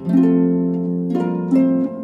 Música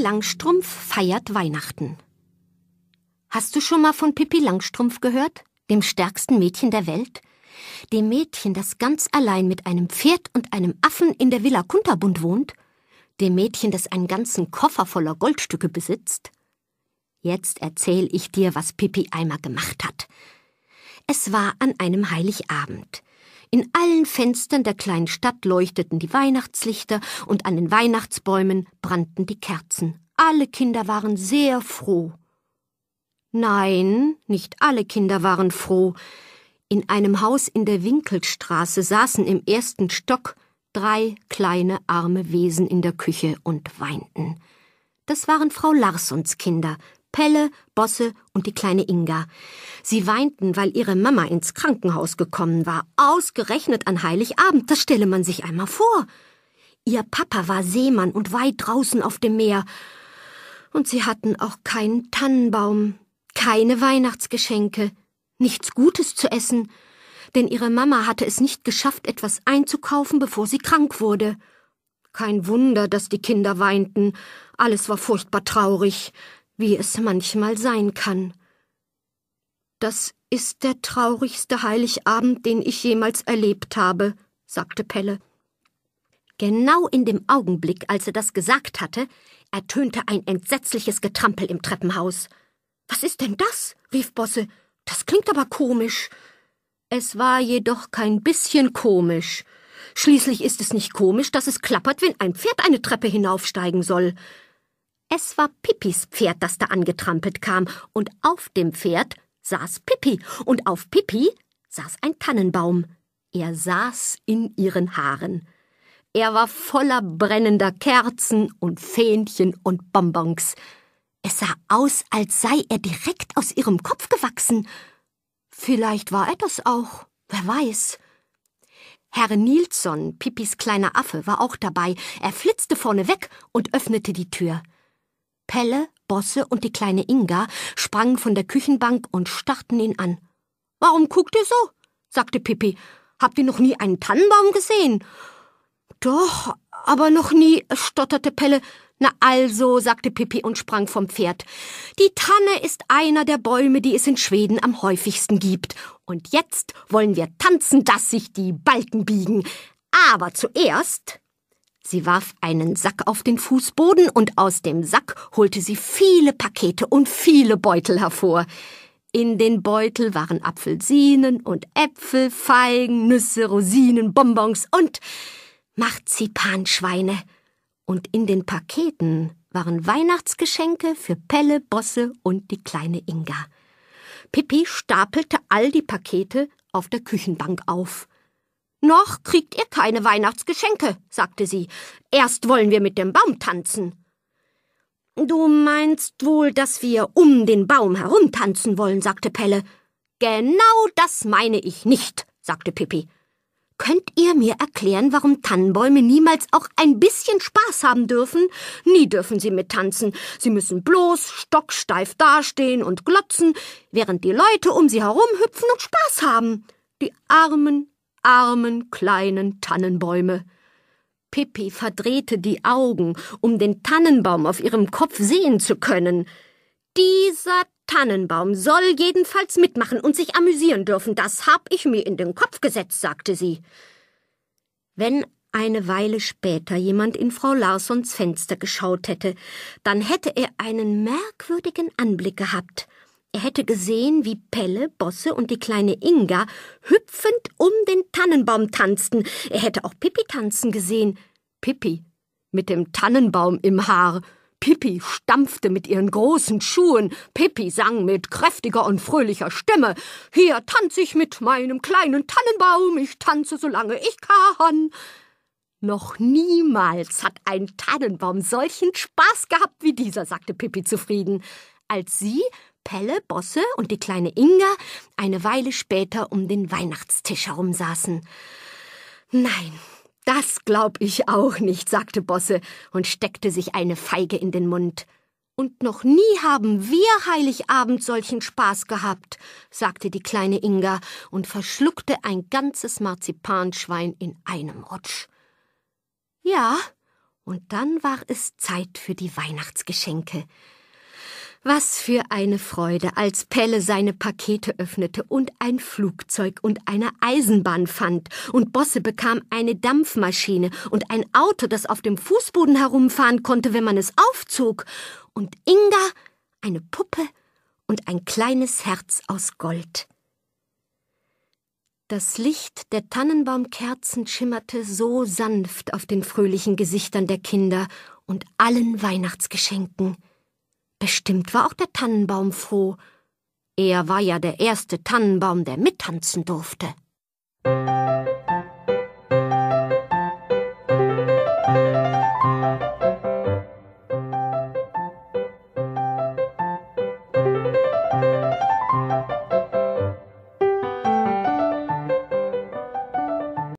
Langstrumpf feiert Weihnachten. Hast du schon mal von Pippi Langstrumpf gehört? Dem stärksten Mädchen der Welt? Dem Mädchen, das ganz allein mit einem Pferd und einem Affen in der Villa Kunterbund wohnt? Dem Mädchen, das einen ganzen Koffer voller Goldstücke besitzt? Jetzt erzähl ich dir, was Pippi einmal gemacht hat. Es war an einem Heiligabend. In allen Fenstern der kleinen Stadt leuchteten die Weihnachtslichter und an den Weihnachtsbäumen brannten die Kerzen. Alle Kinder waren sehr froh. Nein, nicht alle Kinder waren froh. In einem Haus in der Winkelstraße saßen im ersten Stock drei kleine arme Wesen in der Küche und weinten. Das waren Frau Larsons Kinder, Pelle, Bosse und die kleine Inga. Sie weinten, weil ihre Mama ins Krankenhaus gekommen war, ausgerechnet an Heiligabend, das stelle man sich einmal vor. Ihr Papa war Seemann und weit draußen auf dem Meer. Und sie hatten auch keinen Tannenbaum, keine Weihnachtsgeschenke, nichts Gutes zu essen, denn ihre Mama hatte es nicht geschafft, etwas einzukaufen, bevor sie krank wurde. Kein Wunder, dass die Kinder weinten, alles war furchtbar traurig, wie es manchmal sein kann. Das ist der traurigste Heiligabend, den ich jemals erlebt habe, sagte Pelle. Genau in dem Augenblick, als er das gesagt hatte, ertönte ein entsetzliches Getrampel im Treppenhaus. Was ist denn das? rief Bosse. Das klingt aber komisch. Es war jedoch kein bisschen komisch. Schließlich ist es nicht komisch, dass es klappert, wenn ein Pferd eine Treppe hinaufsteigen soll. Es war Pippis Pferd, das da angetrampelt kam, und auf dem Pferd saß Pippi, und auf Pippi saß ein Tannenbaum. Er saß in ihren Haaren. Er war voller brennender Kerzen und Fähnchen und Bonbons. Es sah aus, als sei er direkt aus ihrem Kopf gewachsen. Vielleicht war er das auch, wer weiß. Herr Nilsson, Pippis kleiner Affe, war auch dabei. Er flitzte vorne weg und öffnete die Tür. Pelle, Bosse und die kleine Inga sprangen von der Küchenbank und starrten ihn an. Warum guckt ihr so? sagte Pippi. Habt ihr noch nie einen Tannenbaum gesehen? Doch, aber noch nie, stotterte Pelle. Na also, sagte Pippi und sprang vom Pferd. Die Tanne ist einer der Bäume, die es in Schweden am häufigsten gibt. Und jetzt wollen wir tanzen, dass sich die Balken biegen. Aber zuerst Sie warf einen Sack auf den Fußboden und aus dem Sack holte sie viele Pakete und viele Beutel hervor. In den Beutel waren Apfelsinen und Äpfel, Feigen, Nüsse, Rosinen, Bonbons und Marzipanschweine. Und in den Paketen waren Weihnachtsgeschenke für Pelle, Bosse und die kleine Inga. Pippi stapelte all die Pakete auf der Küchenbank auf. Noch kriegt ihr keine Weihnachtsgeschenke, sagte sie. Erst wollen wir mit dem Baum tanzen. Du meinst wohl, dass wir um den Baum herum tanzen wollen, sagte Pelle. Genau das meine ich nicht, sagte Pippi. Könnt ihr mir erklären, warum Tannenbäume niemals auch ein bisschen Spaß haben dürfen? Nie dürfen sie mittanzen. Sie müssen bloß stocksteif dastehen und glotzen, während die Leute um sie herum hüpfen und Spaß haben. Die armen, armen kleinen Tannenbäume. Pippi verdrehte die Augen, um den Tannenbaum auf ihrem Kopf sehen zu können. Dieser Tannenbaum soll jedenfalls mitmachen und sich amüsieren dürfen, das hab ich mir in den Kopf gesetzt, sagte sie. Wenn eine Weile später jemand in Frau Larsons Fenster geschaut hätte, dann hätte er einen merkwürdigen Anblick gehabt. Er hätte gesehen, wie Pelle, Bosse und die kleine Inga hüpfend um den Tannenbaum tanzten. Er hätte auch Pippi tanzen gesehen. Pippi mit dem Tannenbaum im Haar. Pippi stampfte mit ihren großen Schuhen. Pippi sang mit kräftiger und fröhlicher Stimme. Hier tanze ich mit meinem kleinen Tannenbaum. Ich tanze, solange ich kann. Noch niemals hat ein Tannenbaum solchen Spaß gehabt wie dieser, sagte Pippi zufrieden, als sie Pelle, Bosse und die kleine Inga eine Weile später um den Weihnachtstisch herumsaßen. Nein, das glaub ich auch nicht, sagte Bosse und steckte sich eine Feige in den Mund. Und noch nie haben wir Heiligabend solchen Spaß gehabt, sagte die kleine Inga und verschluckte ein ganzes Marzipanschwein in einem Rutsch. Ja, und dann war es Zeit für die Weihnachtsgeschenke. Was für eine Freude, als Pelle seine Pakete öffnete und ein Flugzeug und eine Eisenbahn fand, und Bosse bekam eine Dampfmaschine und ein Auto, das auf dem Fußboden herumfahren konnte, wenn man es aufzog, und Inga eine Puppe und ein kleines Herz aus Gold. Das Licht der Tannenbaumkerzen schimmerte so sanft auf den fröhlichen Gesichtern der Kinder und allen Weihnachtsgeschenken. Bestimmt war auch der Tannenbaum froh. Er war ja der erste Tannenbaum, der mittanzen durfte.